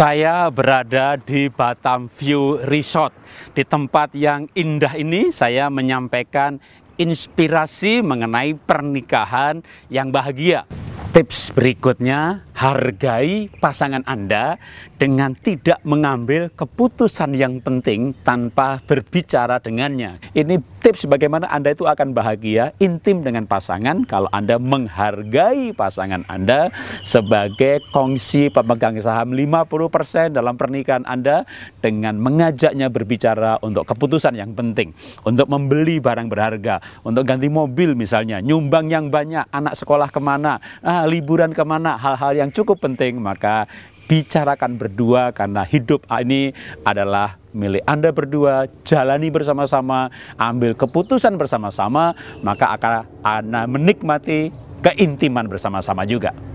Saya berada di Batam View Resort. Di tempat yang indah ini saya menyampaikan inspirasi mengenai pernikahan yang bahagia. Tips berikutnya hargai pasangan Anda dengan tidak mengambil keputusan yang penting tanpa berbicara dengannya. Ini tips bagaimana Anda itu akan bahagia intim dengan pasangan kalau Anda menghargai pasangan Anda sebagai kongsi pemegang saham 50% dalam pernikahan Anda dengan mengajaknya berbicara untuk keputusan yang penting, untuk membeli barang berharga, untuk ganti mobil misalnya, nyumbang yang banyak, anak sekolah kemana, ah, liburan kemana, hal-hal yang cukup penting, maka bicarakan berdua karena hidup ini adalah milik Anda berdua, jalani bersama-sama, ambil keputusan bersama-sama, maka akan Anda menikmati keintiman bersama-sama juga.